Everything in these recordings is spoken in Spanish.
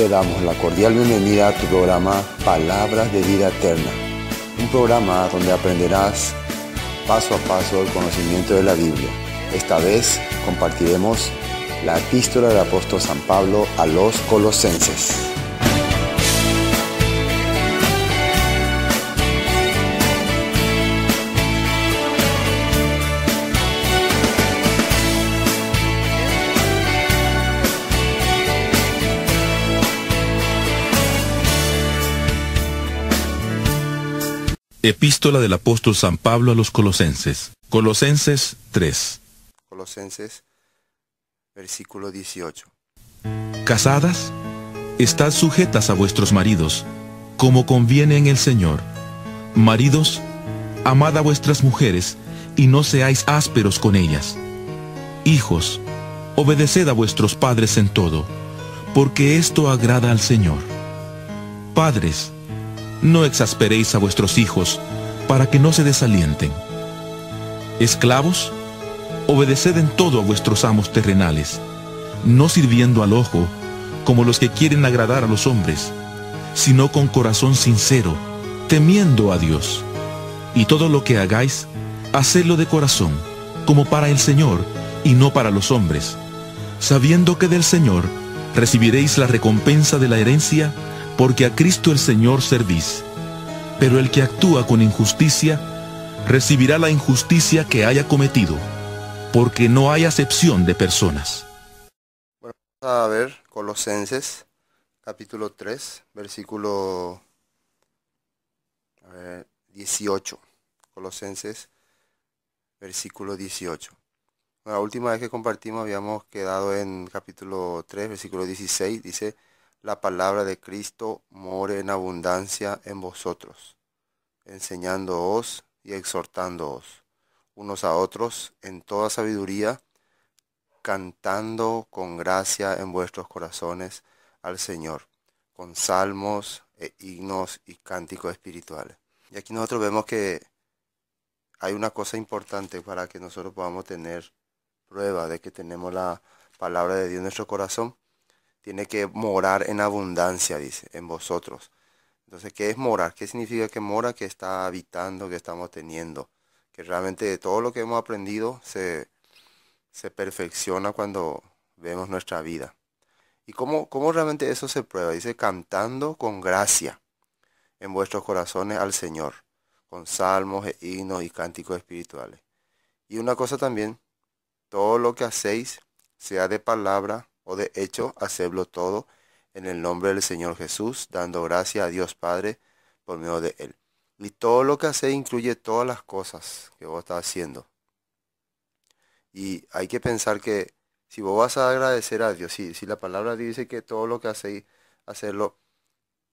te damos la cordial bienvenida a tu programa Palabras de Vida Eterna, un programa donde aprenderás paso a paso el conocimiento de la Biblia. Esta vez compartiremos la epístola del apóstol San Pablo a los colosenses. Epístola del apóstol San Pablo a los Colosenses. Colosenses 3. Colosenses, versículo 18. Casadas, estad sujetas a vuestros maridos, como conviene en el Señor. Maridos, amad a vuestras mujeres y no seáis ásperos con ellas. Hijos, obedeced a vuestros padres en todo, porque esto agrada al Señor. Padres, no exasperéis a vuestros hijos, para que no se desalienten. Esclavos, obedeced en todo a vuestros amos terrenales, no sirviendo al ojo, como los que quieren agradar a los hombres, sino con corazón sincero, temiendo a Dios. Y todo lo que hagáis, hacedlo de corazón, como para el Señor y no para los hombres, sabiendo que del Señor recibiréis la recompensa de la herencia porque a Cristo el Señor servís. Pero el que actúa con injusticia, recibirá la injusticia que haya cometido, porque no hay acepción de personas. vamos a ver Colosenses, capítulo 3, versículo 18. Colosenses, versículo 18. la última vez que compartimos habíamos quedado en capítulo 3, versículo 16, dice, la palabra de Cristo more en abundancia en vosotros, enseñándoos y exhortándoos unos a otros en toda sabiduría, cantando con gracia en vuestros corazones al Señor, con salmos e himnos y cánticos espirituales. Y aquí nosotros vemos que hay una cosa importante para que nosotros podamos tener prueba de que tenemos la palabra de Dios en nuestro corazón, tiene que morar en abundancia, dice, en vosotros. Entonces, ¿qué es morar? ¿Qué significa que mora? Que está habitando, que estamos teniendo. Que realmente todo lo que hemos aprendido se, perfecciona cuando vemos nuestra vida. ¿Y cómo, realmente eso se prueba? Dice, cantando con gracia en vuestros corazones al Señor, con salmos, e himnos y cánticos espirituales. Y una cosa también, todo lo que hacéis, sea de palabra de hecho hacerlo todo en el nombre del Señor Jesús, dando gracias a Dios Padre por medio de Él. Y todo lo que hace incluye todas las cosas que vos estás haciendo. Y hay que pensar que si vos vas a agradecer a Dios, si, si la palabra dice que todo lo que hacéis, hacerlo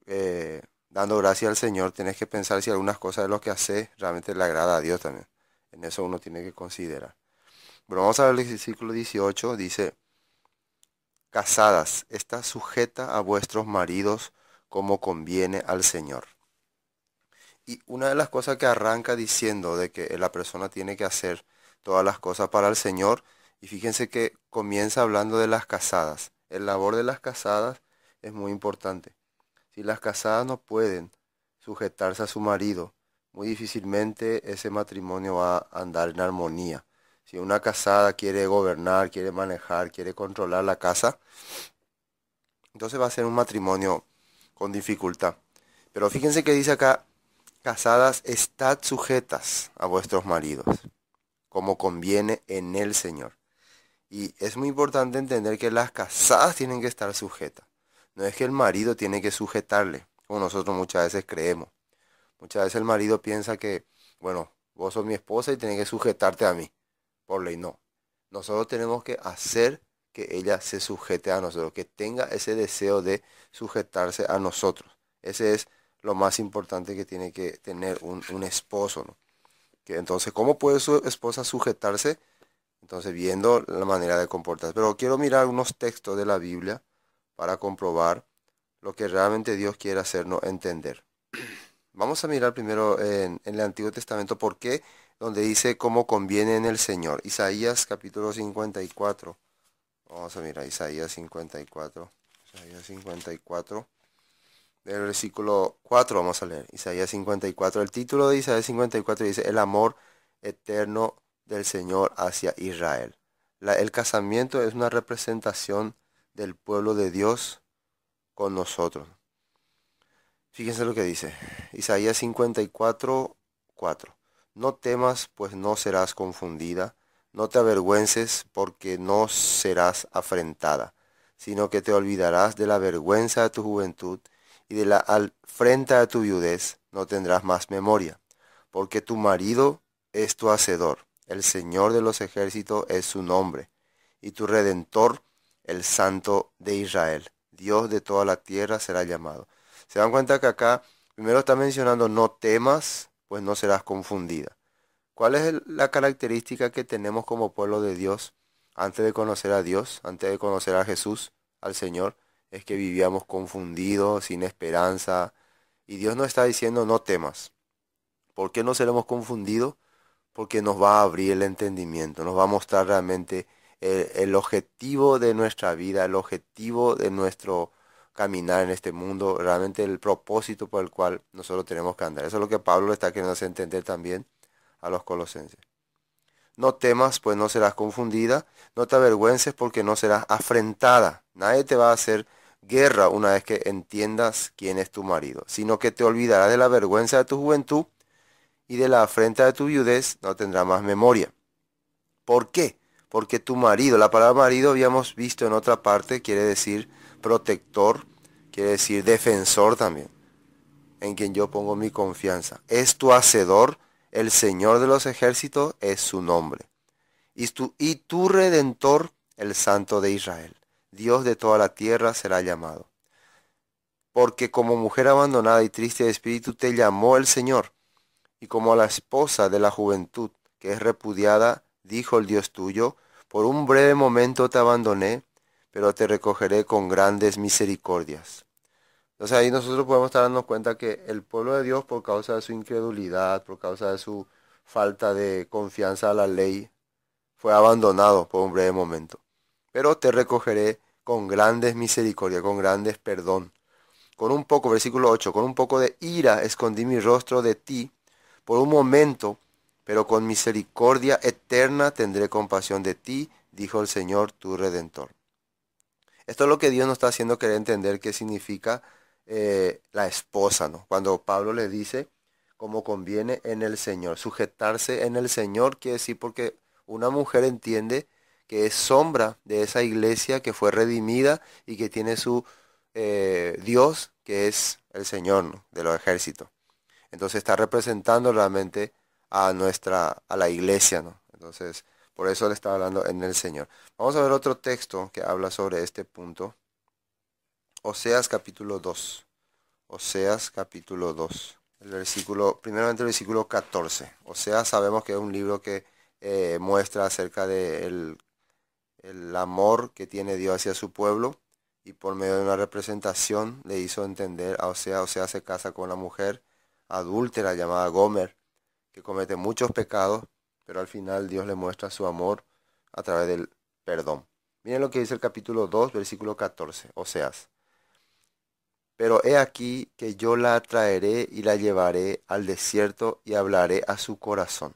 eh, dando gracias al Señor, tenés que pensar si algunas cosas de lo que hace realmente le agrada a Dios también. En eso uno tiene que considerar. Bueno, vamos a ver el versículo 18, dice, Casadas, está sujeta a vuestros maridos como conviene al Señor. Y una de las cosas que arranca diciendo de que la persona tiene que hacer todas las cosas para el Señor, y fíjense que comienza hablando de las casadas. El labor de las casadas es muy importante. Si las casadas no pueden sujetarse a su marido, muy difícilmente ese matrimonio va a andar en armonía. Si una casada quiere gobernar, quiere manejar, quiere controlar la casa, entonces va a ser un matrimonio con dificultad. Pero fíjense que dice acá, casadas, estad sujetas a vuestros maridos, como conviene en el Señor. Y es muy importante entender que las casadas tienen que estar sujetas. No es que el marido tiene que sujetarle, como nosotros muchas veces creemos. Muchas veces el marido piensa que, bueno, vos sos mi esposa y tenés que sujetarte a mí. Por ley no. Nosotros tenemos que hacer que ella se sujete a nosotros, que tenga ese deseo de sujetarse a nosotros. Ese es lo más importante que tiene que tener un, esposo. Que entonces, ¿cómo puede su esposa sujetarse? Entonces, viendo la manera de comportarse. Pero quiero mirar unos textos de la Biblia para comprobar lo que realmente Dios quiere hacernos entender. Vamos a mirar primero en, en el Antiguo Testamento por qué donde dice cómo conviene en el Señor. Isaías capítulo 54. Vamos a mirar Isaías 54. Isaías 54. Del versículo 4 vamos a leer. Isaías 54. El título de Isaías 54 dice, el amor eterno del Señor hacia Israel. el casamiento es una representación del pueblo de Dios con nosotros. Fíjense lo que dice. Isaías 54, 4. No temas, pues no serás confundida. No te avergüences, porque no serás afrentada, sino que te olvidarás de la vergüenza de tu juventud y de la afrenta de tu viudez no tendrás más memoria, porque tu marido es tu hacedor, el Señor de los ejércitos es su nombre, y tu redentor, el Santo de Israel, Dios de toda la tierra será llamado. Se dan cuenta que acá primero está mencionando no temas, pues no serás confundida. ¿Cuál es la característica que tenemos como pueblo de Dios antes de conocer a Dios, antes de conocer a Jesús, al Señor? Es que vivíamos confundidos, sin esperanza. Y Dios nos está diciendo no temas. ¿Por qué no seremos confundidos? Porque nos va a abrir el entendimiento, nos va a mostrar realmente el objetivo de nuestra vida, el objetivo de nuestro caminar en este mundo, realmente el propósito por el cual nosotros tenemos que andar. Eso es lo que Pablo está queriendo hacer entender también a los colosenses. No temas, pues no serás confundida. No te avergüences porque no serás afrentada. Nadie te va a hacer guerra una vez que entiendas quién es tu marido, sino que te olvidarás de la vergüenza de tu juventud y de la afrenta de tu viudez no tendrá más memoria. ¿Por qué? Porque tu marido, la palabra marido habíamos visto en otra parte, quiere decir protector, quiere decir defensor también, en quien yo pongo mi confianza. Es tu hacedor, el Señor de los ejércitos es su nombre. Y tu, y tu redentor, el Santo de Israel. Dios de toda la tierra será llamado. Porque como mujer abandonada y triste de espíritu te llamó el Señor, y como a la esposa de la juventud que es repudiada, dijo el Dios tuyo, por un breve momento te abandoné, pero te recogeré con grandes misericordias. Entonces ahí nosotros podemos estar dando cuenta que el pueblo de Dios, por causa de su incredulidad, por causa de su falta de confianza a la ley, fue abandonado por un breve momento. Pero te recogeré con grandes misericordias, con grandes perdón. Con un poco, versículo 8, con un poco de ira escondí mi rostro de ti por un momento, pero con misericordia eterna tendré compasión de ti, dijo el Señor tu redentor. Esto es lo que Dios nos está haciendo querer entender qué significa eh, la esposa, ¿no? Cuando Pablo le dice, como conviene en el Señor. Sujetarse en el Señor quiere decir porque una mujer entiende que es sombra de esa iglesia que fue redimida y que tiene su eh, Dios, que es el Señor ¿no? de los ejércitos. Entonces está representando realmente a nuestra, a la iglesia, ¿no? Entonces, por eso le está hablando en el Señor. Vamos a ver otro texto que habla sobre este punto. Oseas capítulo 2. Oseas capítulo 2. El versículo, primeramente el versículo 14. Oseas sabemos que es un libro que eh, muestra acerca del de el amor que tiene Dios hacia su pueblo y por medio de una representación le hizo entender a Oseas, Oseas se casa con una mujer adúltera llamada Gomer, que comete muchos pecados, pero al final Dios le muestra su amor a través del perdón. Miren lo que dice el capítulo 2, versículo 14, O sea, Pero he aquí que yo la traeré y la llevaré al desierto y hablaré a su corazón.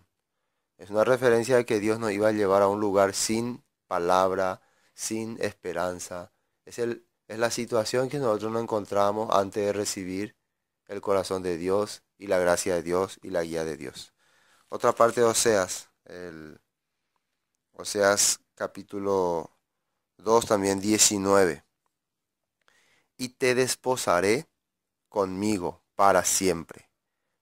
Es una referencia de que Dios nos iba a llevar a un lugar sin palabra, sin esperanza. Es, es la situación que nosotros nos encontramos antes de recibir el corazón de Dios y la gracia de Dios y la guía de Dios otra parte de Oseas, el Oseas capítulo 2 también 19. Y te desposaré conmigo para siempre.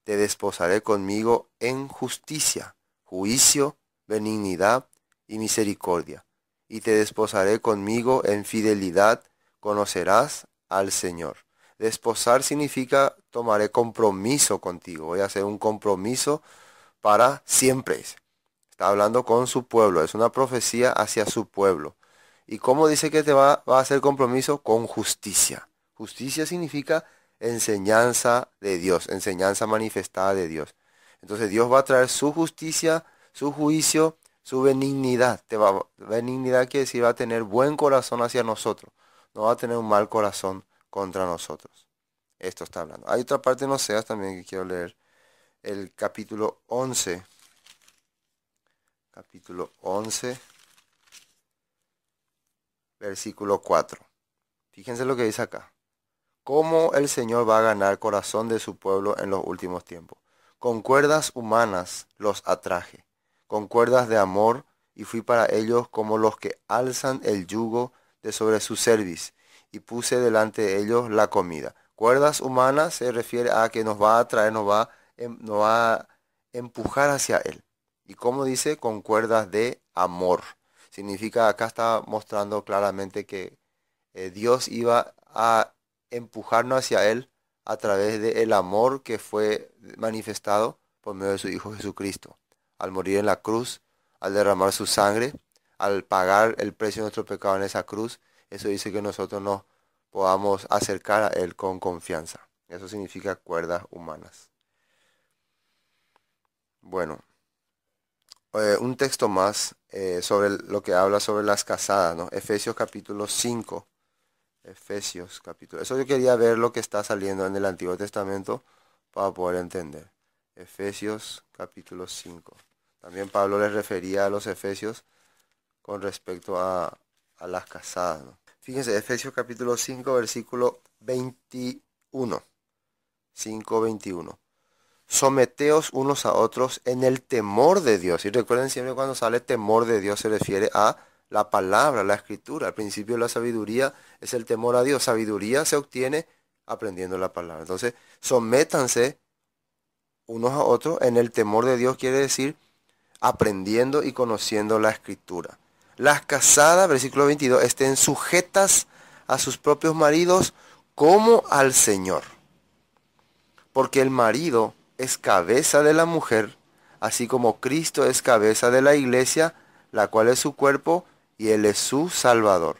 Te desposaré conmigo en justicia, juicio, benignidad y misericordia. Y te desposaré conmigo en fidelidad, conocerás al Señor. Desposar significa tomaré compromiso contigo. Voy a hacer un compromiso para siempre. Está hablando con su pueblo, es una profecía hacia su pueblo. ¿Y cómo dice que te va, a hacer compromiso? Con justicia. Justicia significa enseñanza de Dios, enseñanza manifestada de Dios. Entonces Dios va a traer su justicia, su juicio, su benignidad. Te va, benignidad quiere decir va a tener buen corazón hacia nosotros. No va a tener un mal corazón contra nosotros. Esto está hablando. Hay otra parte en seas también que quiero leer el capítulo 11. Capítulo 11, versículo 4. Fíjense lo que dice acá. ¿Cómo el Señor va a ganar corazón de su pueblo en los últimos tiempos? Con cuerdas humanas los atraje, con cuerdas de amor, y fui para ellos como los que alzan el yugo de sobre su cerviz, y puse delante de ellos la comida. Cuerdas humanas se refiere a que nos va a atraer, nos va Em, nos va a empujar hacia Él. Y como dice, con cuerdas de amor. Significa, acá está mostrando claramente que eh, Dios iba a empujarnos hacia Él a través del amor que fue manifestado por medio de su Hijo Jesucristo. Al morir en la cruz, al derramar su sangre, al pagar el precio de nuestro pecado en esa cruz, eso dice que nosotros nos podamos acercar a Él con confianza. Eso significa cuerdas humanas. Bueno, eh, un texto más eh, sobre lo que habla sobre las casadas, ¿no? Efesios capítulo 5. Efesios capítulo. Eso yo quería ver lo que está saliendo en el Antiguo Testamento para poder entender. Efesios capítulo 5. También Pablo les refería a los Efesios con respecto a, las casadas. Fíjense, Efesios capítulo 5, versículo 21. 5, 21 someteos unos a otros en el temor de Dios. Y recuerden siempre cuando sale temor de Dios se refiere a la palabra, la escritura. Al principio la sabiduría es el temor a Dios. Sabiduría se obtiene aprendiendo la palabra. Entonces, sométanse unos a otros en el temor de Dios quiere decir aprendiendo y conociendo la escritura. Las casadas, versículo 22, estén sujetas a sus propios maridos como al Señor. Porque el marido es cabeza de la mujer, así como Cristo es cabeza de la iglesia, la cual es su cuerpo y él es su salvador.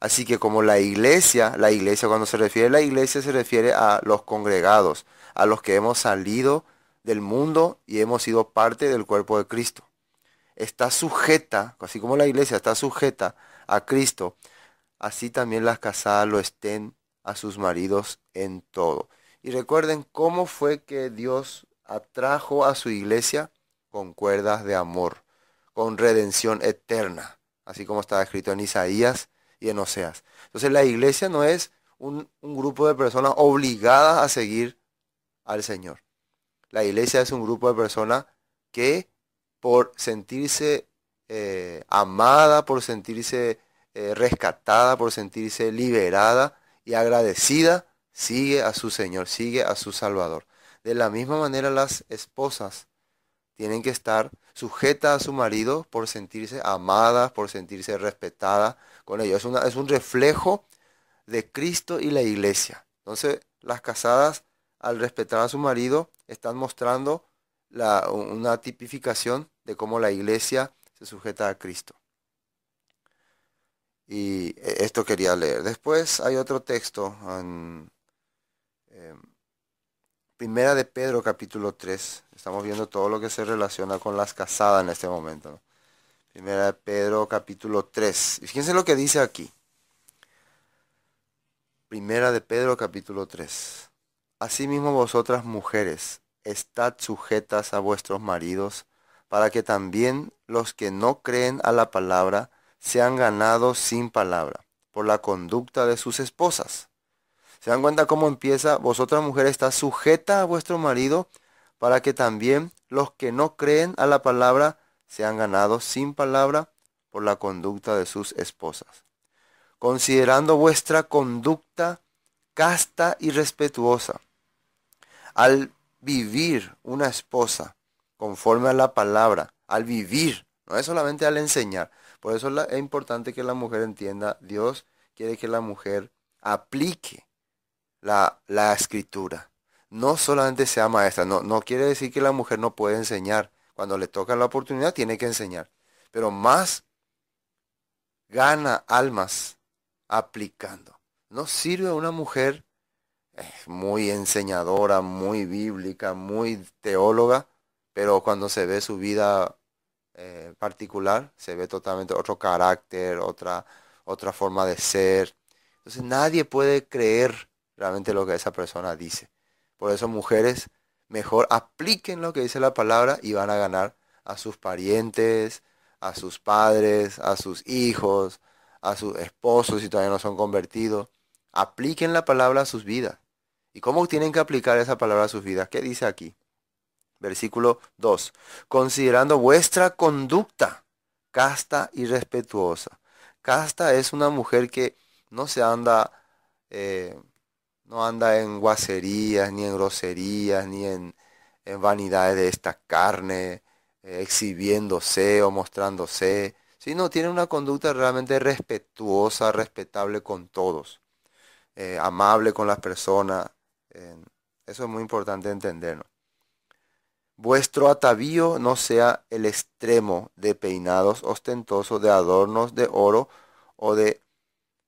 Así que como la iglesia, la iglesia cuando se refiere a la iglesia se refiere a los congregados, a los que hemos salido del mundo y hemos sido parte del cuerpo de Cristo. Está sujeta, así como la iglesia está sujeta a Cristo, así también las casadas lo estén a sus maridos en todo. Y recuerden cómo fue que Dios atrajo a su iglesia con cuerdas de amor, con redención eterna, así como está escrito en Isaías y en Oseas. Entonces la iglesia no es un, grupo de personas obligadas a seguir al Señor. La iglesia es un grupo de personas que por sentirse eh, amada, por sentirse eh, rescatada, por sentirse liberada y agradecida, sigue a su Señor, sigue a su Salvador. De la misma manera las esposas tienen que estar sujetas a su marido por sentirse amadas, por sentirse respetadas con ellos. Es, es un reflejo de Cristo y la iglesia. Entonces las casadas al respetar a su marido están mostrando la, una tipificación de cómo la iglesia se sujeta a Cristo. Y eh, esto quería leer. Después hay otro texto en Primera de Pedro capítulo 3. Estamos viendo todo lo que se relaciona con las casadas en este momento. Primera de Pedro capítulo 3. Y fíjense lo que dice aquí. Primera de Pedro capítulo 3. Asimismo vosotras mujeres, estad sujetas a vuestros maridos, para que también los que no creen a la palabra sean ganados sin palabra, por la conducta de sus esposas ¿Se dan cuenta cómo empieza? Vosotras mujeres está sujeta a vuestro marido para que también los que no creen a la palabra sean ganados sin palabra por la conducta de sus esposas. Considerando vuestra conducta casta y respetuosa, al vivir una esposa conforme a la palabra, al vivir, no es solamente al enseñar. Por eso es importante que la mujer entienda, Dios quiere que la mujer aplique la, escritura. No solamente sea maestra, no, no quiere decir que la mujer no puede enseñar. Cuando le toca la oportunidad tiene que enseñar. Pero más gana almas aplicando. No sirve a una mujer eh, muy enseñadora, muy bíblica, muy teóloga, pero cuando se ve su vida eh, particular, se ve totalmente otro carácter, otra, otra forma de ser. Entonces nadie puede creer realmente lo que esa persona dice. Por eso mujeres, mejor apliquen lo que dice la palabra y van a ganar a sus parientes, a sus padres, a sus hijos, a sus esposos si todavía no son convertidos. Apliquen la palabra a sus vidas. ¿Y cómo tienen que aplicar esa palabra a sus vidas? ¿Qué dice aquí? Versículo 2. Considerando vuestra conducta casta y respetuosa. Casta es una mujer que no se anda eh, no anda en guacerías, ni en groserías, ni en, vanidades de esta carne, eh, exhibiéndose o mostrándose, sino tiene una conducta realmente respetuosa, respetable con todos, eh, amable con las personas. Eh, eso es muy importante entenderlo Vuestro atavío no sea el extremo de peinados ostentosos, de adornos de oro o de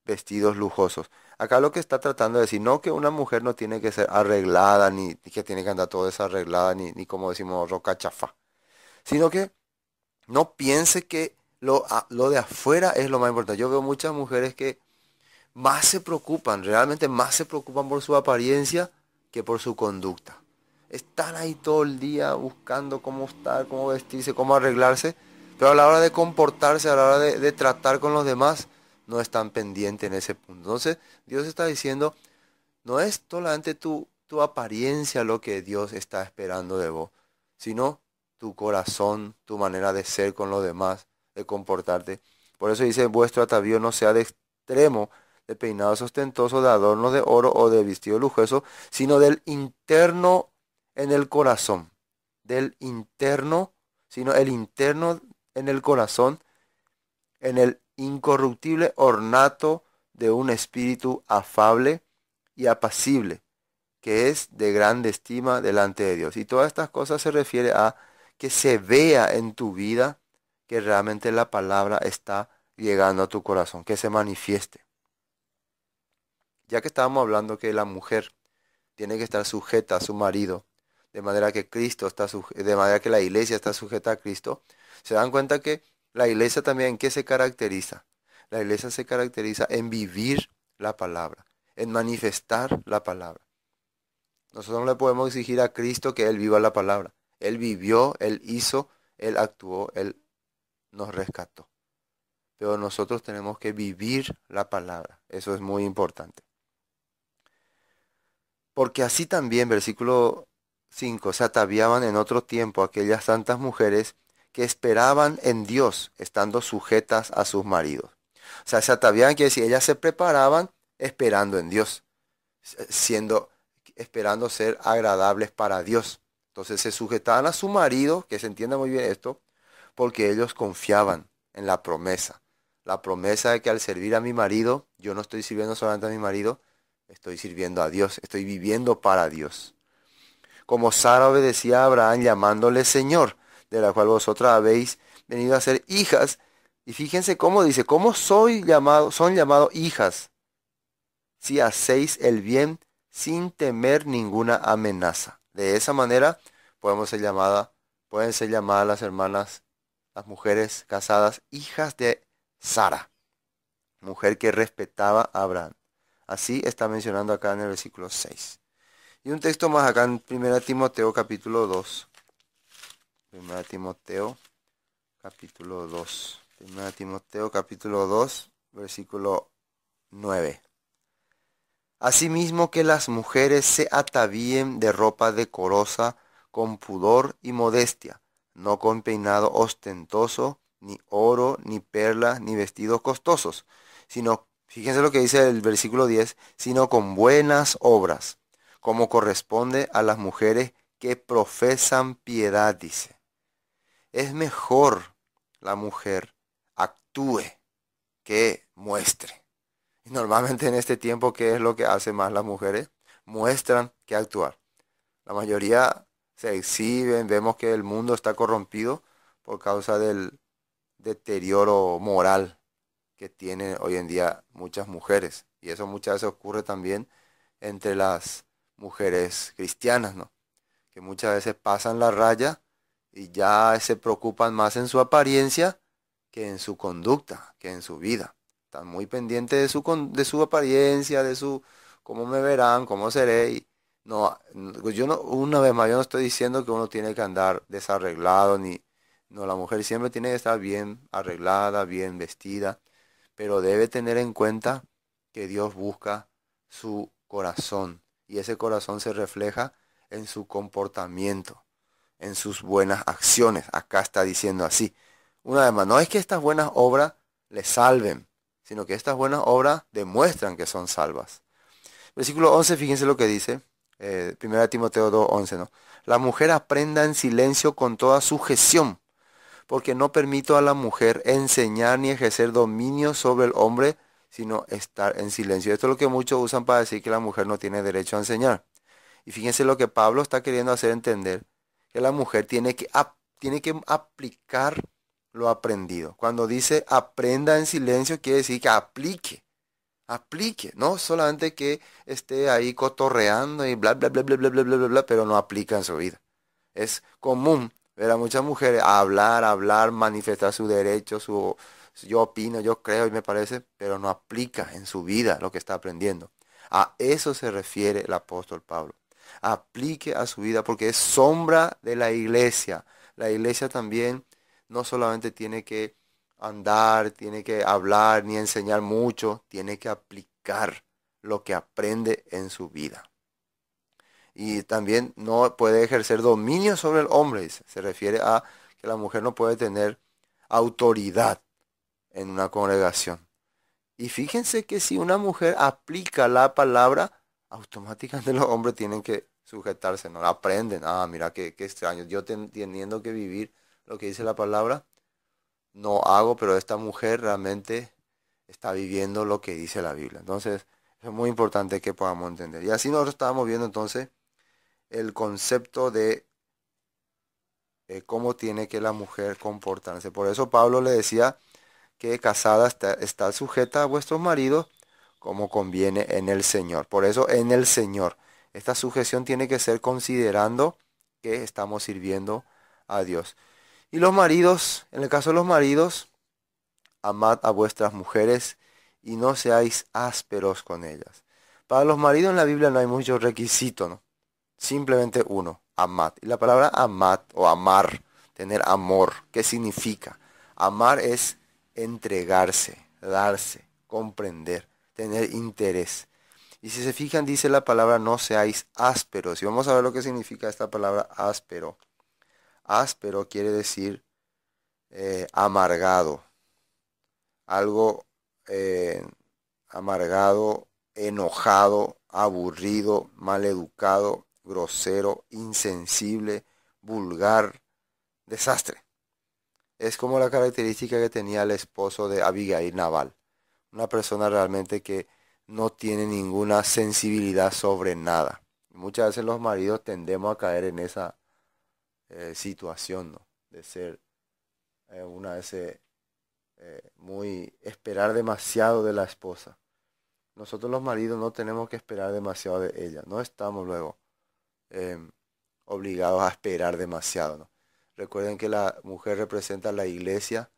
vestidos lujosos. Acá lo que está tratando de decir, no que una mujer no tiene que ser arreglada, ni que tiene que andar todo desarreglada, ni, ni como decimos, roca chafa. Sino que no piense que lo, lo de afuera es lo más importante. Yo veo muchas mujeres que más se preocupan, realmente más se preocupan por su apariencia que por su conducta. Están ahí todo el día buscando cómo estar, cómo vestirse, cómo arreglarse, pero a la hora de comportarse, a la hora de tratar con los demás, no están pendientes en ese punto. Entonces, Dios está diciendo, no es solamente tu, tu apariencia lo que Dios está esperando de vos, sino tu corazón, tu manera de ser con los demás, de comportarte. Por eso dice, vuestro atavío no sea de extremo, de peinado sustentoso, de adorno de oro o de vestido lujoso, sino del interno en el corazón. Del interno, sino el interno en el corazón, en el incorruptible ornato de un espíritu afable y apacible, que es de grande estima delante de Dios. Y todas estas cosas se refiere a que se vea en tu vida que realmente la palabra está llegando a tu corazón, que se manifieste. Ya que estábamos hablando que la mujer tiene que estar sujeta a su marido, de manera que Cristo está de manera que la iglesia está sujeta a Cristo, se dan cuenta que la iglesia también, ¿en qué se caracteriza? La iglesia se caracteriza en vivir la palabra, en manifestar la palabra. Nosotros no le podemos exigir a Cristo que Él viva la palabra. Él vivió, Él hizo, Él actuó, Él nos rescató. Pero nosotros tenemos que vivir la palabra. Eso es muy importante. Porque así también, versículo 5, se ataviaban en otro tiempo aquellas santas mujeres que esperaban en Dios, estando sujetas a sus maridos. O sea, se ataviaban, quiere decir, ellas se preparaban esperando en Dios, siendo, esperando ser agradables para Dios. Entonces se sujetaban a su marido, que se entienda muy bien esto, porque ellos confiaban en la promesa. La promesa de que al servir a mi marido, yo no estoy sirviendo solamente a mi marido, estoy sirviendo a Dios, estoy viviendo para Dios. Como Sara obedecía a Abraham llamándole Señor, de la cual vosotras habéis venido a ser hijas. Y fíjense cómo dice, cómo soy llamado, son llamados hijas, si hacéis el bien sin temer ninguna amenaza. De esa manera podemos ser llamada, pueden ser llamadas las hermanas, las mujeres casadas, hijas de Sara, mujer que respetaba a Abraham. Así está mencionando acá en el versículo 6. Y un texto más acá en 1 Timoteo capítulo 2, 1 Timoteo, capítulo 2. Timoteo, capítulo 2, versículo 9. Asimismo que las mujeres se atavíen de ropa decorosa, con pudor y modestia, no con peinado ostentoso, ni oro, ni perlas, ni vestidos costosos, sino, fíjense lo que dice el versículo 10, sino con buenas obras, como corresponde a las mujeres que profesan piedad, dice es mejor la mujer actúe que muestre. Y normalmente en este tiempo, ¿qué es lo que hacen más las mujeres? Muestran que actuar. La mayoría se exhiben, vemos que el mundo está corrompido por causa del deterioro moral que tienen hoy en día muchas mujeres. Y eso muchas veces ocurre también entre las mujeres cristianas, ¿no? Que muchas veces pasan la raya y ya se preocupan más en su apariencia que en su conducta, que en su vida. Están muy pendientes de su, apariencia, de su cómo me verán, cómo seré. no, pues yo no, una vez más, yo no estoy diciendo que uno tiene que andar desarreglado, ni, no, la mujer siempre tiene que estar bien arreglada, bien vestida, pero debe tener en cuenta que Dios busca su corazón y ese corazón se refleja en su comportamiento en sus buenas acciones. Acá está diciendo así. Una vez más, no es que estas buenas obras le salven, sino que estas buenas obras demuestran que son salvas. Versículo 11, fíjense lo que dice. Eh, primera Timoteo 2, 11, ¿no? La mujer aprenda en silencio con toda sujeción, porque no permito a la mujer enseñar ni ejercer dominio sobre el hombre, sino estar en silencio. Esto es lo que muchos usan para decir que la mujer no tiene derecho a enseñar. Y fíjense lo que Pablo está queriendo hacer entender, que la mujer tiene que, tiene que aplicar lo aprendido. Cuando dice aprenda en silencio, quiere decir que aplique. Aplique, no solamente que esté ahí cotorreando y bla, bla, bla, bla, bla, bla, bla, bla, bla pero no aplica en su vida. Es común ver a muchas mujeres hablar, hablar, manifestar su derecho, su, yo opino, yo creo y me parece, pero no aplica en su vida lo que está aprendiendo. A eso se refiere el apóstol Pablo aplique a su vida, porque es sombra de la iglesia. La iglesia también no solamente tiene que andar, tiene que hablar ni enseñar mucho, tiene que aplicar lo que aprende en su vida. Y también no puede ejercer dominio sobre el hombre, se refiere a que la mujer no puede tener autoridad en una congregación. Y fíjense que si una mujer aplica la palabra, automáticamente los hombres tienen que sujetarse, no aprenden, ah, mira qué, extraño, yo teniendo que vivir lo que dice la palabra, no hago, pero esta mujer realmente está viviendo lo que dice la Biblia. Entonces, es muy importante que podamos entender. Y así nosotros estábamos viendo entonces el concepto de eh, cómo tiene que la mujer comportarse. Por eso Pablo le decía que casada está, está sujeta a vuestros marido, como conviene en el Señor. Por eso en el Señor. Esta sujeción tiene que ser considerando que estamos sirviendo a Dios. Y los maridos, en el caso de los maridos, amad a vuestras mujeres y no seáis ásperos con ellas. Para los maridos en la Biblia no hay muchos requisitos, ¿no? Simplemente uno, amad. Y la palabra amad o amar, tener amor, ¿qué significa? Amar es entregarse, darse, comprender, tener interés. Y si se fijan, dice la palabra no seáis ásperos. Y vamos a ver lo que significa esta palabra áspero. Áspero quiere decir eh, amargado. Algo eh, amargado, enojado, aburrido, maleducado, grosero, insensible, vulgar, desastre. Es como la característica que tenía el esposo de Abigail Naval. Una persona realmente que no tiene ninguna sensibilidad sobre nada. Muchas veces los maridos tendemos a caer en esa eh, situación, ¿no? De ser eh, una de eh, eh, muy esperar demasiado de la esposa. Nosotros los maridos no tenemos que esperar demasiado de ella. No estamos luego em, obligados a esperar demasiado. ¿no? Recuerden que la mujer representa la iglesia.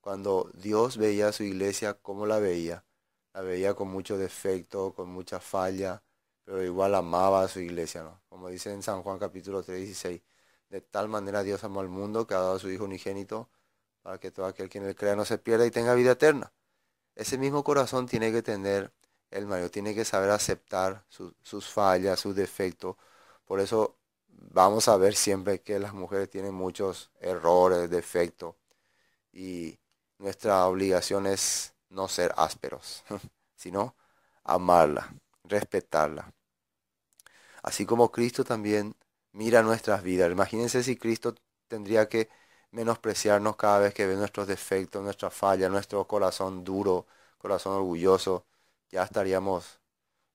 Cuando Dios veía a su iglesia, como la veía? la veía con mucho defecto, con mucha falla, pero igual amaba a su iglesia, ¿no? Como dice en San Juan capítulo 3, 16, de tal manera Dios amó al mundo que ha dado a su Hijo unigénito para que todo aquel que en crea no se pierda y tenga vida eterna. Ese mismo corazón tiene que tener el mayor, tiene que saber aceptar sus fallas, sus defectos. Por eso vamos a ver siempre que las mujeres tienen muchos errores, defectos. Y nuestra obligación es no ser ásperos, sino amarla, respetarla. Así como Cristo también mira nuestras vidas. Imagínense si Cristo tendría que menospreciarnos cada vez que ve nuestros defectos, nuestras fallas, nuestro corazón duro, corazón orgulloso. Ya estaríamos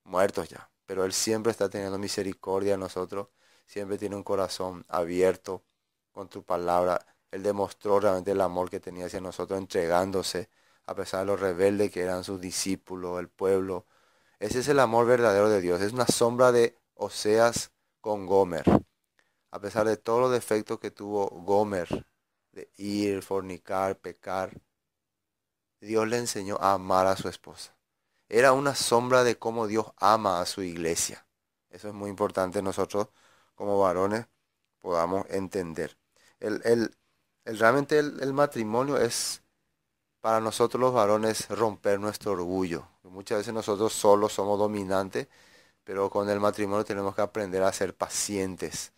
muertos ya. Pero Él siempre está teniendo misericordia en nosotros. Siempre tiene un corazón abierto con tu palabra. Él demostró realmente el amor que tenía hacia nosotros entregándose a pesar de los rebeldes que eran sus discípulos, el pueblo. Ese es el amor verdadero de Dios. Es una sombra de Oseas con Gomer. A pesar de todos los defectos que tuvo Gomer, de ir, fornicar, pecar, Dios le enseñó a amar a su esposa. Era una sombra de cómo Dios ama a su iglesia. Eso es muy importante nosotros como varones podamos entender. El, el, realmente el matrimonio es para nosotros los varones romper nuestro orgullo. Muchas veces nosotros solos somos dominantes, pero con el matrimonio tenemos que aprender a ser pacientes,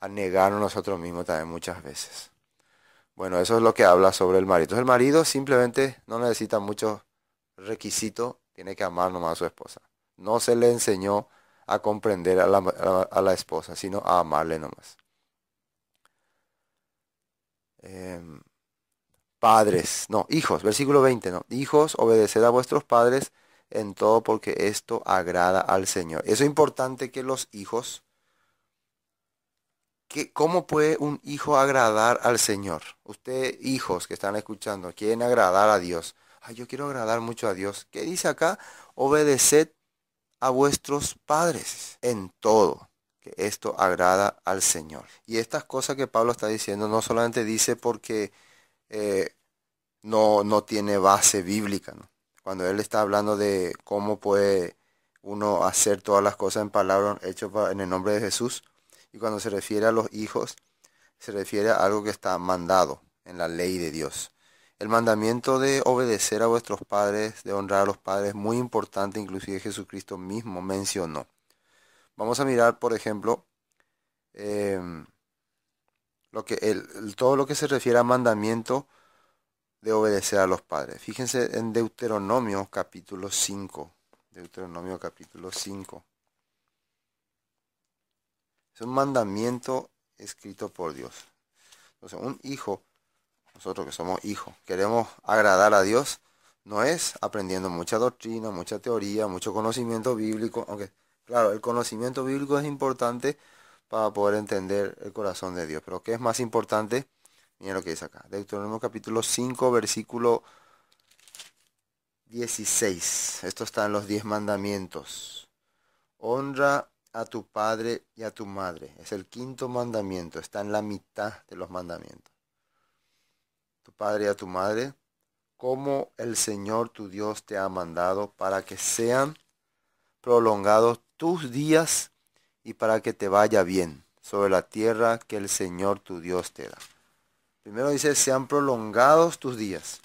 a negarnos nosotros mismos también muchas veces. Bueno, eso es lo que habla sobre el marido. el marido simplemente no necesita muchos requisitos, tiene que amar nomás a su esposa. No se le enseñó a comprender a la, esposa, sino a amarle nomás. Em, padres, no, hijos, versículo 20, no, hijos, obedeced a vuestros padres en todo porque esto agrada al Señor. Eso es importante que los hijos, que, ¿cómo puede un hijo agradar al Señor? Usted, hijos que están escuchando, quieren agradar a Dios. Ay, yo quiero agradar mucho a Dios. ¿Qué dice acá? Obedeced a vuestros padres en todo que esto agrada al Señor. Y estas cosas que Pablo está diciendo no solamente dice porque eh, no, no tiene base bíblica. Cuando él está hablando de cómo puede uno hacer todas las cosas en palabras hechas en el nombre de Jesús, y cuando se refiere a los hijos, se refiere a algo que está mandado en la ley de Dios. El mandamiento de obedecer a vuestros padres, de honrar a los padres, muy importante, inclusive Jesucristo mismo mencionó. Vamos a mirar, por ejemplo, eh, lo que el, todo lo que se refiere a mandamiento de obedecer a los padres. Fíjense en Deuteronomio capítulo 5. Deuteronomio capítulo 5. Es un mandamiento escrito por Dios. Entonces, un hijo, nosotros que somos hijos, queremos agradar a Dios, no es aprendiendo mucha doctrina, mucha teoría, mucho conocimiento bíblico, aunque claro, el conocimiento bíblico es importante, para poder entender el corazón de Dios. Pero ¿qué es más importante? Mira lo que dice acá. Deuteronomio capítulo 5, versículo 16. Esto está en los 10 mandamientos. Honra a tu padre y a tu madre. Es el quinto mandamiento. Está en la mitad de los mandamientos. Tu padre y a tu madre. Como el Señor tu Dios te ha mandado para que sean prolongados tus días y para que te vaya bien sobre la tierra que el Señor tu Dios te da. Primero dice, sean prolongados tus días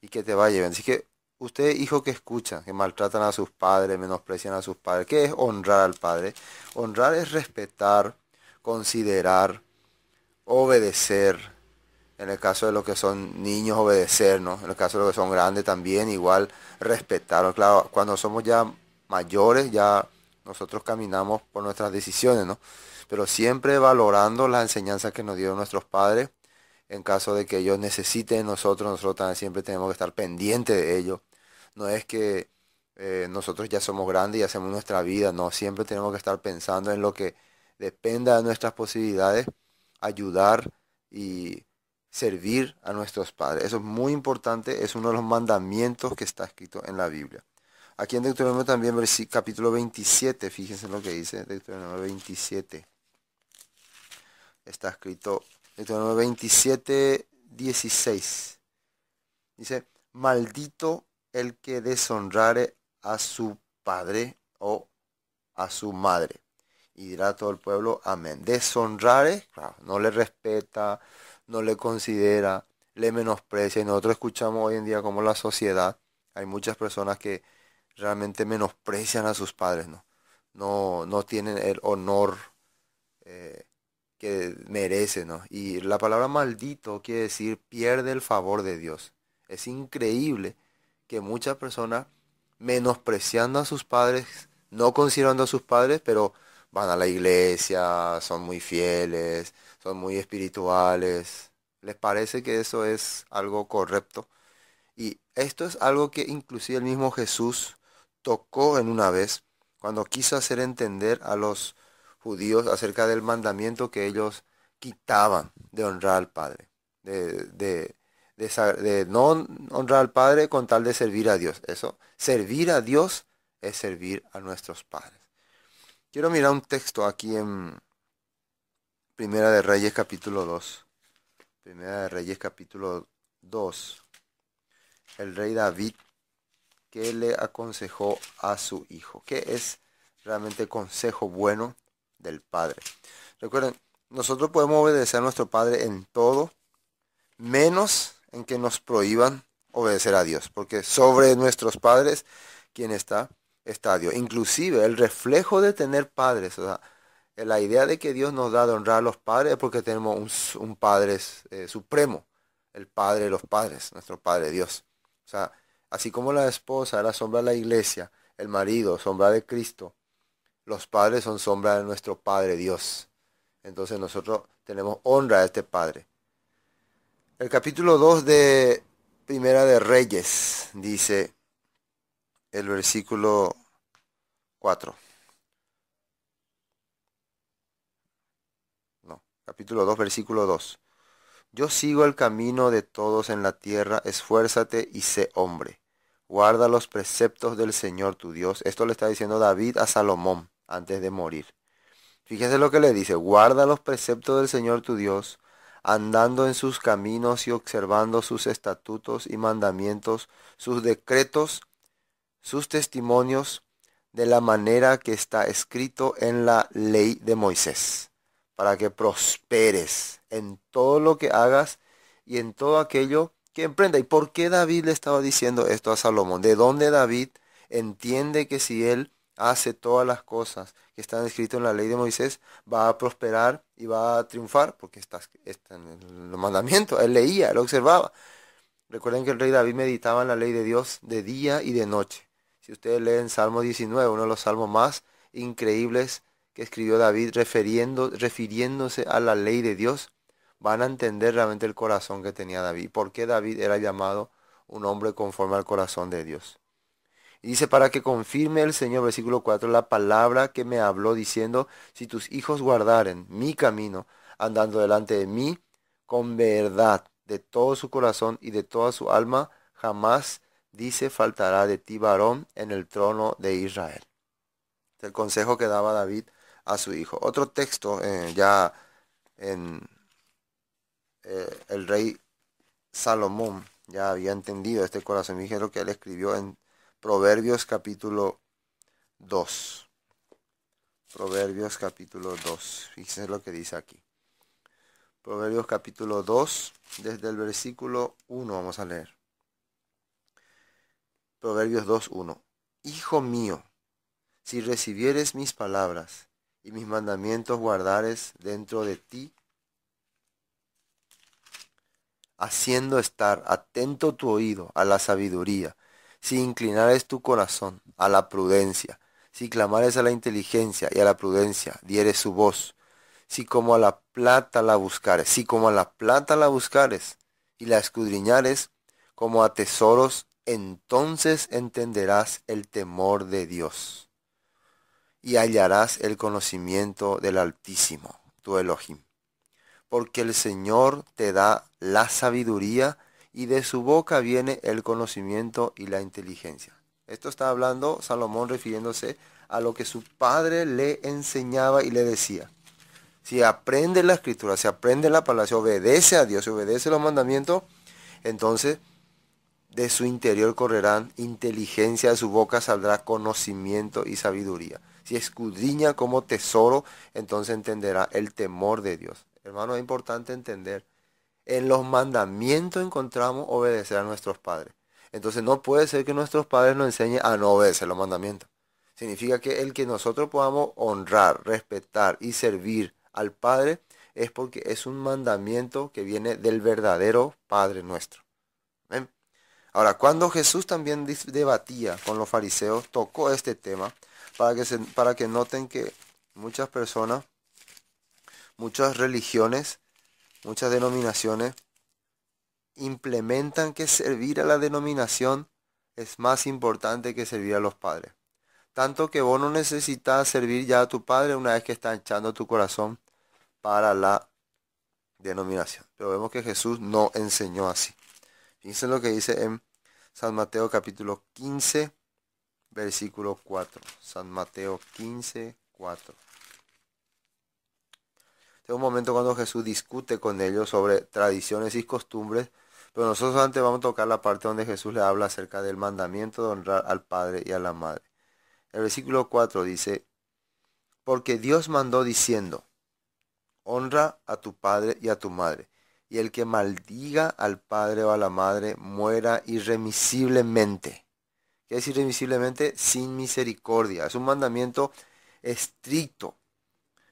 y que te vaya bien. Así que usted, hijo que escucha, que maltratan a sus padres, menosprecian a sus padres, ¿qué es honrar al padre? Honrar es respetar, considerar, obedecer. En el caso de los que son niños, obedecer, ¿no? En el caso de los que son grandes también, igual respetar. Claro, cuando somos ya mayores, ya nosotros caminamos por nuestras decisiones, ¿no? Pero siempre valorando las enseñanzas que nos dieron nuestros padres. En caso de que ellos necesiten nosotros, nosotros también siempre tenemos que estar pendientes de ellos. No es que eh, nosotros ya somos grandes y hacemos nuestra vida, no. Siempre tenemos que estar pensando en lo que dependa de nuestras posibilidades, ayudar y servir a nuestros padres. Eso es muy importante, es uno de los mandamientos que está escrito en la Biblia. Aquí en Deuteronomio también, capítulo 27, fíjense lo que dice Deuteronomio 27. Está escrito Deuteronomio 27, 16. Dice, maldito el que deshonrare a su padre o a su madre. Y dirá todo el pueblo, amén. Deshonrare, no le respeta, no le considera, le menosprecia. Y nosotros escuchamos hoy en día como la sociedad, hay muchas personas que realmente menosprecian a sus padres, ¿no? No, no tienen el honor eh, que merecen, ¿no? Y la palabra maldito quiere decir pierde el favor de Dios. Es increíble que muchas personas menospreciando a sus padres, no considerando a sus padres, pero van a la iglesia, son muy fieles, son muy espirituales. Les parece que eso es algo correcto. Y esto es algo que inclusive el mismo Jesús tocó en una vez cuando quiso hacer entender a los judíos acerca del mandamiento que ellos quitaban de honrar al Padre, de, no honrar al Padre con tal de servir a Dios. Eso, servir a Dios es servir a nuestros padres. Quiero mirar un texto aquí en Primera de Reyes capítulo 2. Primera de Reyes capítulo 2. El rey David que le aconsejó a su hijo, que es realmente consejo bueno del Padre. Recuerden, nosotros podemos obedecer a nuestro Padre en todo, menos en que nos prohíban obedecer a Dios, porque sobre nuestros padres, quien está, está Dios. Inclusive el reflejo de tener padres, o sea, la idea de que Dios nos da de honrar a los padres es porque tenemos un, Padre eh, supremo, el Padre de los padres, nuestro Padre Dios. O sea, así como la esposa era sombra de la iglesia, el marido sombra de Cristo, los padres son sombra de nuestro Padre Dios. Entonces nosotros tenemos honra a este Padre. El capítulo 2 de Primera de Reyes dice el versículo 4. No, capítulo 2, versículo 2. Yo sigo el camino de todos en la tierra, esfuérzate y sé hombre guarda los preceptos del Señor tu Dios. Esto le está diciendo David a Salomón antes de morir. Fíjese lo que le dice, guarda los preceptos del Señor tu Dios, andando en sus caminos y observando sus estatutos y mandamientos, sus decretos, sus testimonios, de la manera que está escrito en la ley de Moisés, para que prosperes en todo lo que hagas y en todo aquello que emprenda. ¿Y por qué David le estaba diciendo esto a Salomón? ¿De dónde David entiende que si él hace todas las cosas que están escritas en la ley de Moisés, va a prosperar y va a triunfar? Porque está, en los mandamientos, él leía, él observaba. Recuerden que el rey David meditaba en la ley de Dios de día y de noche. Si ustedes leen Salmo 19, uno de los salmos más increíbles que escribió David refiriéndose a la ley de Dios, van a entender realmente el corazón que tenía David, por qué David era llamado un hombre conforme al corazón de Dios. Y dice, para que confirme el Señor, versículo 4, la palabra que me habló diciendo, si tus hijos guardaren mi camino, andando delante de mí, con verdad, de todo su corazón y de toda su alma, jamás dice faltará de ti varón en el trono de Israel. El consejo que daba David a su hijo. Otro texto eh, ya en eh, el rey Salomón ya había entendido este corazón dijeron que él escribió en Proverbios capítulo 2. Proverbios capítulo 2. Fíjense lo que dice aquí. Proverbios capítulo 2, desde el versículo 1 vamos a leer. Proverbios 2, 1. Hijo mío, si recibieres mis palabras y mis mandamientos guardares dentro de ti, haciendo estar atento tu oído a la sabiduría, si inclinares tu corazón a la prudencia, si clamares a la inteligencia y a la prudencia, dieres su voz, si como a la plata la buscares, si como a la plata la buscares y la escudriñares como a tesoros, entonces entenderás el temor de Dios y hallarás el conocimiento del Altísimo, tu Elohim porque el Señor te da la sabiduría y de su boca viene el conocimiento y la inteligencia. Esto está hablando Salomón refiriéndose a lo que su padre le enseñaba y le decía. Si aprende la escritura, si aprende la palabra, si obedece a Dios, si obedece los mandamientos, entonces de su interior correrán inteligencia, de su boca saldrá conocimiento y sabiduría. Si escudriña como tesoro, entonces entenderá el temor de Dios. Hermano, es importante entender. En los mandamientos encontramos obedecer a nuestros padres. Entonces no puede ser que nuestros padres nos enseñen a no obedecer los mandamientos. Significa que el que nosotros podamos honrar, respetar y servir al Padre es porque es un mandamiento que viene del verdadero Padre nuestro. Ahora, cuando Jesús también debatía con los fariseos, tocó este tema para que, para que noten que muchas personas muchas religiones, muchas denominaciones implementan que servir a la denominación es más importante que servir a los padres. Tanto que vos no necesitas servir ya a tu padre una vez que está echando tu corazón para la denominación. Pero vemos que Jesús no enseñó así. Fíjense lo que dice en San Mateo capítulo 15, versículo 4. San Mateo 15, 4. Es un momento cuando Jesús discute con ellos sobre tradiciones y costumbres, pero nosotros antes vamos a tocar la parte donde Jesús le habla acerca del mandamiento de honrar al Padre y a la Madre. El versículo 4 dice, porque Dios mandó diciendo, honra a tu Padre y a tu Madre, y el que maldiga al Padre o a la Madre muera irremisiblemente. ¿Qué es irremisiblemente? Sin misericordia. Es un mandamiento estricto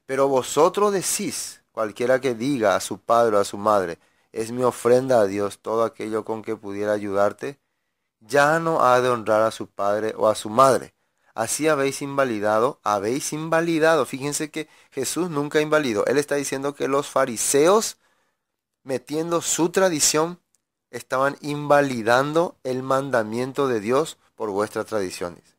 pero vosotros decís, cualquiera que diga a su padre o a su madre, es mi ofrenda a Dios todo aquello con que pudiera ayudarte, ya no ha de honrar a su padre o a su madre. Así habéis invalidado, habéis invalidado. Fíjense que Jesús nunca invalidó. Él está diciendo que los fariseos, metiendo su tradición, estaban invalidando el mandamiento de Dios por vuestras tradiciones.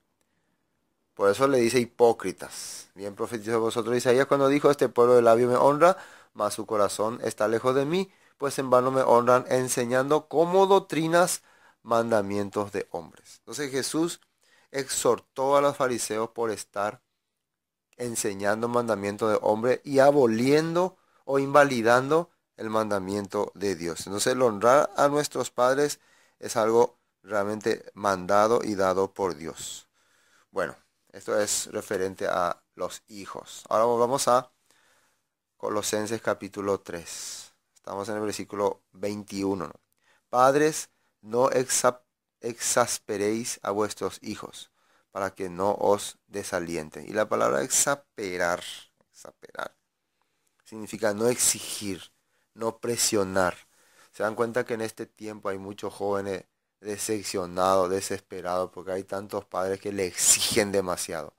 Por eso le dice hipócritas. Bien profetizó vosotros Isaías cuando dijo, este pueblo de labio me honra, mas su corazón está lejos de mí, pues en vano me honran enseñando como doctrinas mandamientos de hombres. Entonces Jesús exhortó a los fariseos por estar enseñando mandamientos de hombres y aboliendo o invalidando el mandamiento de Dios. Entonces el honrar a nuestros padres es algo realmente mandado y dado por Dios. Bueno, esto es referente a los hijos. Ahora volvamos a Colosenses capítulo 3. Estamos en el versículo 21. Padres, no exasperéis a vuestros hijos para que no os desalienten. Y la palabra exasperar, exasperar, significa no exigir, no presionar. Se dan cuenta que en este tiempo hay muchos jóvenes decepcionado, desesperado, porque hay tantos padres que le exigen demasiado.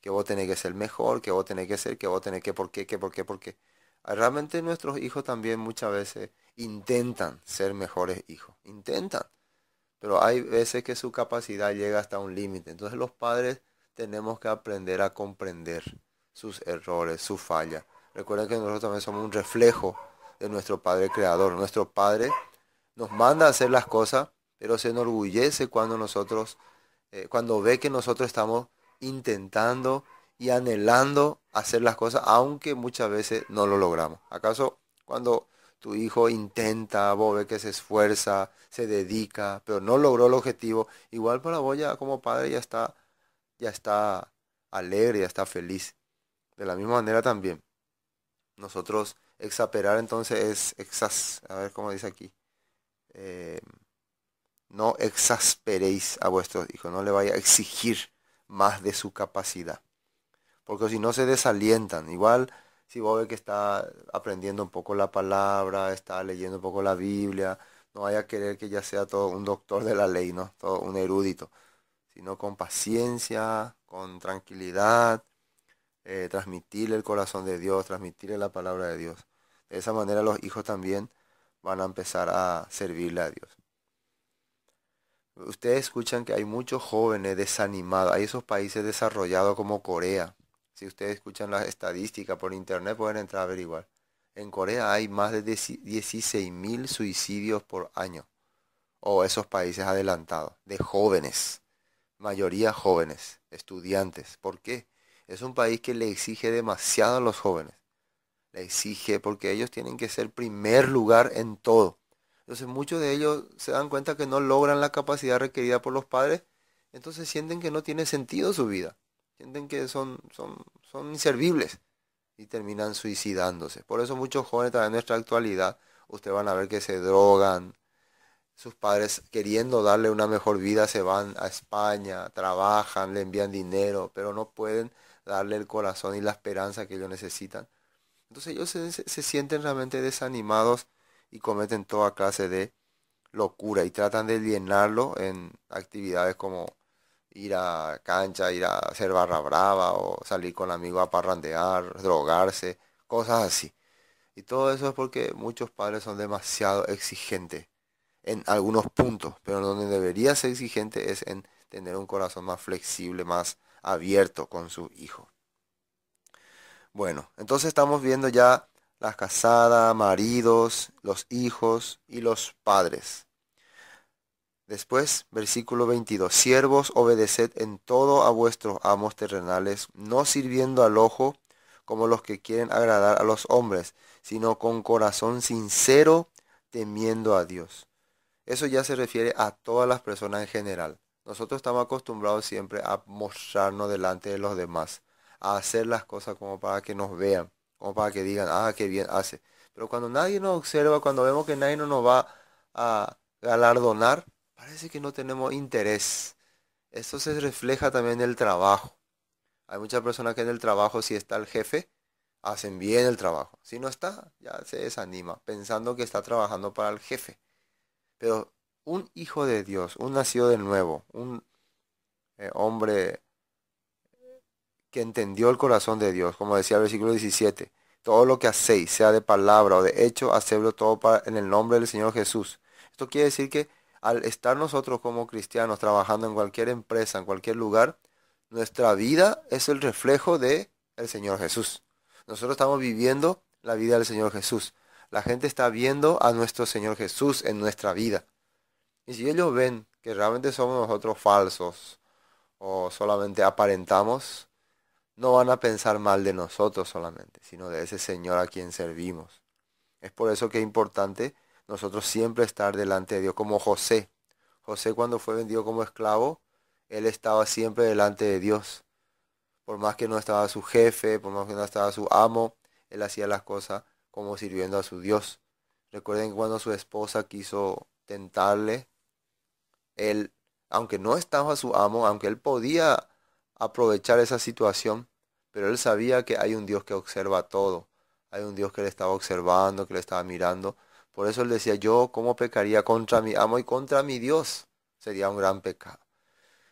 Que vos tenés que ser mejor, que vos tenés que ser, que vos tenés que por qué, que por qué, por qué. Ah, realmente nuestros hijos también muchas veces intentan ser mejores hijos, intentan. Pero hay veces que su capacidad llega hasta un límite. Entonces los padres tenemos que aprender a comprender sus errores, su falla... Recuerden que nosotros también somos un reflejo de nuestro Padre Creador. Nuestro Padre nos manda a hacer las cosas pero se enorgullece cuando nosotros, eh, cuando ve que nosotros estamos intentando y anhelando hacer las cosas, aunque muchas veces no lo logramos. ¿Acaso cuando tu hijo intenta, vos que se esfuerza, se dedica, pero no logró el objetivo, igual para vos ya como padre ya está, ya está alegre, ya está feliz. De la misma manera también. Nosotros exaperar entonces es exas, a ver cómo dice aquí. Eh, no exasperéis a vuestros hijos, no le vaya a exigir más de su capacidad. Porque si no se desalientan, igual si vos ves que está aprendiendo un poco la palabra, está leyendo un poco la Biblia, no vaya a querer que ya sea todo un doctor de la ley, ¿no? Todo un erudito, sino con paciencia, con tranquilidad, eh, transmitirle el corazón de Dios, transmitirle la palabra de Dios. De esa manera los hijos también van a empezar a servirle a Dios. Ustedes escuchan que hay muchos jóvenes desanimados. Hay esos países desarrollados como Corea. Si ustedes escuchan las estadísticas por internet, pueden entrar a averiguar. En Corea hay más de 16.000 suicidios por año. O esos países adelantados, de jóvenes. Mayoría jóvenes, estudiantes. ¿Por qué? Es un país que le exige demasiado a los jóvenes. Le exige porque ellos tienen que ser primer lugar en todo. Entonces muchos de ellos se dan cuenta que no logran la capacidad requerida por los padres, entonces sienten que no tiene sentido su vida, sienten que son, son, son inservibles y terminan suicidándose. Por eso muchos jóvenes también en nuestra actualidad, ustedes van a ver que se drogan, sus padres queriendo darle una mejor vida se van a España, trabajan, le envían dinero, pero no pueden darle el corazón y la esperanza que ellos necesitan. Entonces ellos se sienten realmente desanimados y cometen toda clase de locura y tratan de llenarlo en actividades como ir a cancha, ir a hacer barra brava o salir con amigos a parrandear, drogarse, cosas así. Y todo eso es porque muchos padres son demasiado exigentes en algunos puntos, pero donde debería ser exigente es en tener un corazón más flexible, más abierto con su hijo. Bueno, entonces estamos viendo ya las casadas, maridos, los hijos y los padres. Después, versículo 22, siervos, obedeced en todo a vuestros amos terrenales, no sirviendo al ojo como los que quieren agradar a los hombres, sino con corazón sincero, temiendo a Dios. Eso ya se refiere a todas las personas en general. Nosotros estamos acostumbrados siempre a mostrarnos delante de los demás, a hacer las cosas como para que nos vean como para que digan, ah, qué bien hace. Pero cuando nadie nos observa, cuando vemos que nadie nos va a galardonar, parece que no tenemos interés. Esto se refleja también en el trabajo. Hay muchas personas que en el trabajo, si está el jefe, hacen bien el trabajo. Si no está, ya se desanima, pensando que está trabajando para el jefe. Pero un hijo de Dios, un nacido de nuevo, un eh, hombre que entendió el corazón de Dios, como decía el versículo 17, todo lo que hacéis, sea de palabra o de hecho, hacedlo todo en el nombre del Señor Jesús. Esto quiere decir que al estar nosotros como cristianos trabajando en cualquier empresa, en cualquier lugar, nuestra vida es el reflejo de el Señor Jesús. Nosotros estamos viviendo la vida del Señor Jesús. La gente está viendo a nuestro Señor Jesús en nuestra vida. Y si ellos ven que realmente somos nosotros falsos o solamente aparentamos, no van a pensar mal de nosotros solamente, sino de ese Señor a quien servimos. Es por eso que es importante nosotros siempre estar delante de Dios, como José. José cuando fue vendido como esclavo, él estaba siempre delante de Dios. Por más que no estaba su jefe, por más que no estaba su amo, él hacía las cosas como sirviendo a su Dios. Recuerden cuando su esposa quiso tentarle, él, aunque no estaba su amo, aunque él podía aprovechar esa situación, pero él sabía que hay un Dios que observa todo, hay un Dios que le estaba observando, que le estaba mirando. Por eso él decía, yo cómo pecaría contra mi amo y contra mi Dios, sería un gran pecado.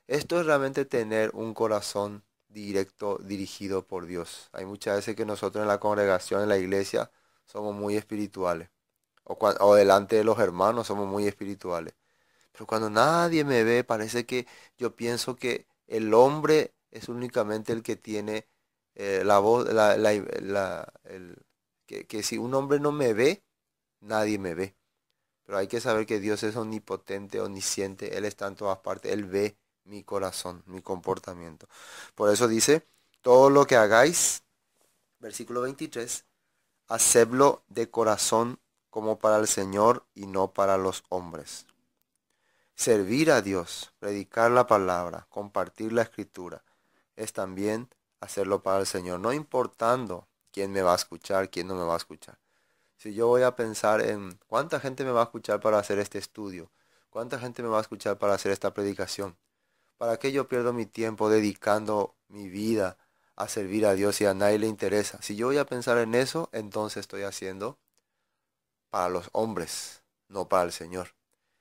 Esto es realmente tener un corazón directo, dirigido por Dios. Hay muchas veces que nosotros en la congregación, en la iglesia, somos muy espirituales. O, cuando, o delante de los hermanos somos muy espirituales. Pero cuando nadie me ve, parece que yo pienso que el hombre es únicamente el que tiene eh, la voz, la, el, que, que si un hombre no me ve, nadie me ve. Pero hay que saber que Dios es omnipotente, omnisciente, Él está en todas partes, Él ve mi corazón, mi comportamiento. Por eso dice, todo lo que hagáis, versículo 23, hacedlo de corazón como para el Señor y no para los hombres. Servir a Dios, predicar la palabra, compartir la escritura, es también hacerlo para el Señor, no importando quién me va a escuchar, quién no me va a escuchar. Si yo voy a pensar en cuánta gente me va a escuchar para hacer este estudio, cuánta gente me va a escuchar para hacer esta predicación, ¿para qué yo pierdo mi tiempo dedicando mi vida a servir a Dios y a nadie le interesa? Si yo voy a pensar en eso, entonces estoy haciendo para los hombres, no para el Señor.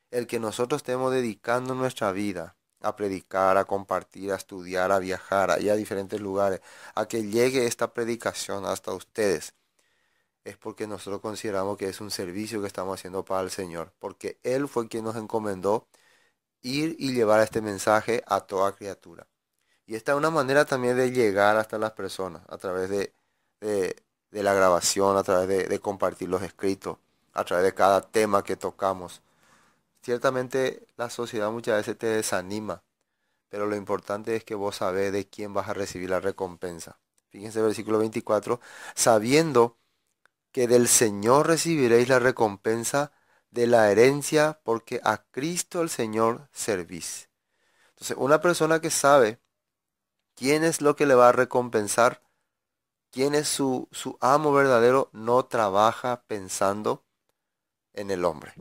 El que nosotros estemos dedicando nuestra vida a predicar, a compartir, a estudiar, a viajar, a a diferentes lugares, a que llegue esta predicación hasta ustedes, es porque nosotros consideramos que es un servicio que estamos haciendo para el Señor, porque Él fue quien nos encomendó ir y llevar este mensaje a toda criatura. Y esta es una manera también de llegar hasta las personas, a través de, de, la grabación, a través de, de compartir los escritos, a través de cada tema que tocamos Ciertamente la sociedad muchas veces te desanima, pero lo importante es que vos sabés de quién vas a recibir la recompensa. Fíjense el versículo 24, sabiendo que del Señor recibiréis la recompensa de la herencia, porque a Cristo el Señor servís. Entonces, una persona que sabe quién es lo que le va a recompensar, quién es su, su amo verdadero, no trabaja pensando en el hombre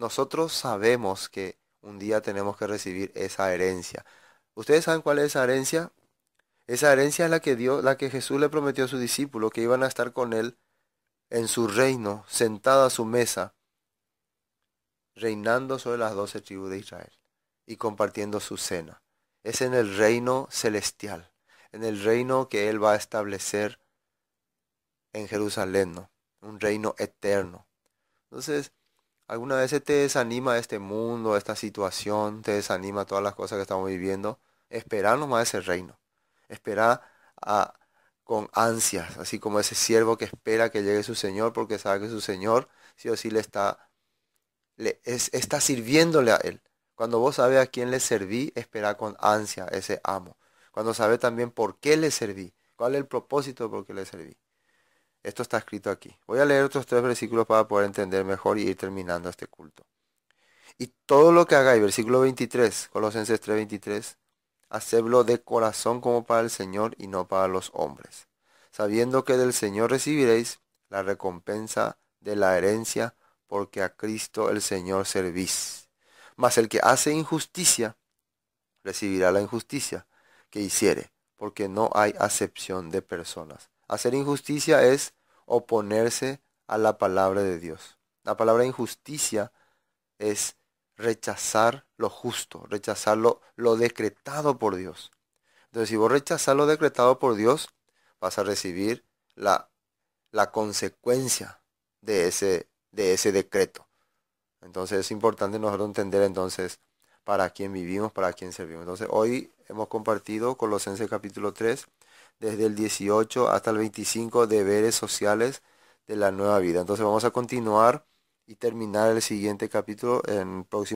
nosotros sabemos que un día tenemos que recibir esa herencia. ¿Ustedes saben cuál es esa herencia? Esa herencia es la que la que Jesús le prometió a su discípulo. que iban a estar con él en su reino, sentado a su mesa, reinando sobre las doce tribus de Israel y compartiendo su cena. Es en el reino celestial, en el reino que Él va a establecer en Jerusalén, un reino eterno. Entonces, alguna vez te desanima este mundo, esta situación, te desanima todas las cosas que estamos viviendo. Espera nomás ese reino. Esperar a, ah, con ansias, así como ese siervo que espera que llegue su Señor porque sabe que su Señor sí o sí le está, le, está sirviéndole a él. Cuando vos sabes a quién le serví, espera con ansia ese amo. Cuando sabes también por qué le serví, cuál es el propósito por qué le serví. Esto está escrito aquí. Voy a leer otros tres versículos para poder entender mejor y ir terminando este culto. Y todo lo que hagáis, versículo 23, Colosenses 3:23, hacedlo de corazón como para el Señor y no para los hombres, sabiendo que del Señor recibiréis la recompensa de la herencia, porque a Cristo el Señor servís. Mas el que hace injusticia, recibirá la injusticia que hiciere, porque no hay acepción de personas. Hacer injusticia es oponerse a la palabra de Dios. La palabra injusticia es rechazar lo justo, rechazar lo, decretado por Dios. Entonces, si vos rechazas lo decretado por Dios, vas a recibir la, la consecuencia de ese, de ese decreto. Entonces es importante nosotros entender entonces para quién vivimos, para quién servimos. Entonces hoy hemos compartido Colosenses capítulo 3, desde el 18 hasta el 25 deberes sociales de la nueva vida. Entonces vamos a continuar y terminar el siguiente capítulo en próximo.